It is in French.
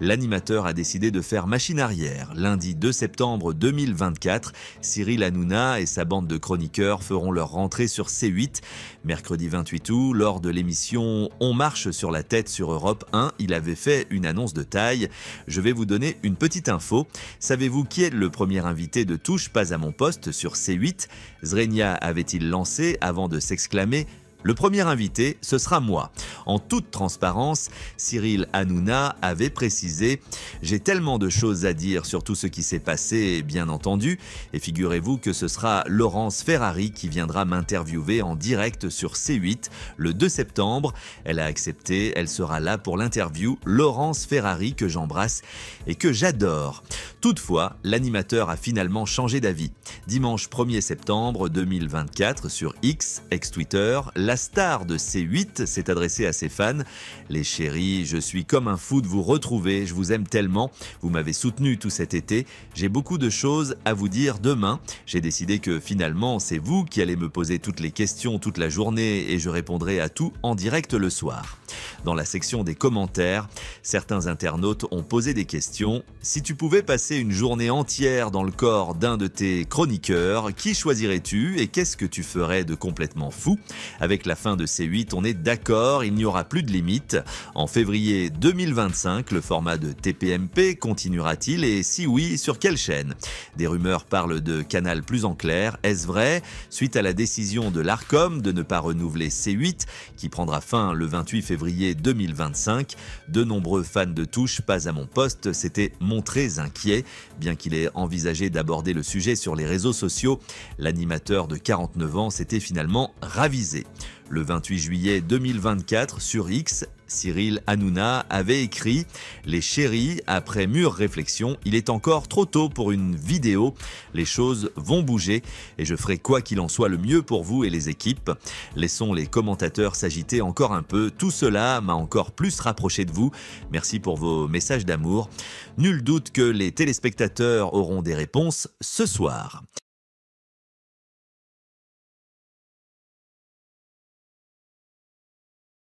L'animateur a décidé de faire machine arrière. Lundi 2 septembre 2024, Cyril Hanouna et sa bande de chroniqueurs feront leur rentrée sur C8. Mercredi 28 août, lors de l'émission On marche sur la tête sur Europe 1, il avait fait une annonce de taille. Je vais vous donner une petite info. Savez-vous qui est le premier invité de Touche pas à mon poste sur C8 Zrenia avait-il lancé avant de s'exclamer « le premier invité, ce sera moi. En toute transparence, Cyril Hanouna avait précisé « J'ai tellement de choses à dire sur tout ce qui s'est passé, bien entendu, et figurez-vous que ce sera Laurence Ferrari qui viendra m'interviewer en direct sur C8 le 2 septembre. Elle a accepté, elle sera là pour l'interview Laurence Ferrari que j'embrasse et que j'adore. Toutefois, l'animateur a finalement changé d'avis. Dimanche 1er septembre 2024 sur X, ex-Twitter, star de C8 s'est adressée à ses fans. Les chéris, je suis comme un fou de vous retrouver, je vous aime tellement, vous m'avez soutenu tout cet été, j'ai beaucoup de choses à vous dire demain. J'ai décidé que finalement c'est vous qui allez me poser toutes les questions toute la journée et je répondrai à tout en direct le soir. Dans la section des commentaires, certains internautes ont posé des questions. Si tu pouvais passer une journée entière dans le corps d'un de tes chroniqueurs, qui choisirais-tu et qu'est-ce que tu ferais de complètement fou Avec la fin de C8, on est d'accord, il n'y aura plus de limite. En février 2025, le format de TPMP continuera-t-il et si oui, sur quelle chaîne Des rumeurs parlent de Canal plus en clair. Est-ce vrai Suite à la décision de l'ARCOM de ne pas renouveler C8, qui prendra fin le 28 février 2025, de nombreux fans de touche pas à mon poste s'étaient montrés inquiets, bien qu'il ait envisagé d'aborder le sujet sur les réseaux sociaux. L'animateur de 49 ans s'était finalement ravisé. Le 28 juillet 2024, sur X, Cyril Hanouna avait écrit Les chéris, après mûre réflexion, il est encore trop tôt pour une vidéo. Les choses vont bouger et je ferai quoi qu'il en soit le mieux pour vous et les équipes. Laissons les commentateurs s'agiter encore un peu. Tout cela m'a encore plus rapproché de vous. Merci pour vos messages d'amour. Nul doute que les téléspectateurs auront des réponses ce soir.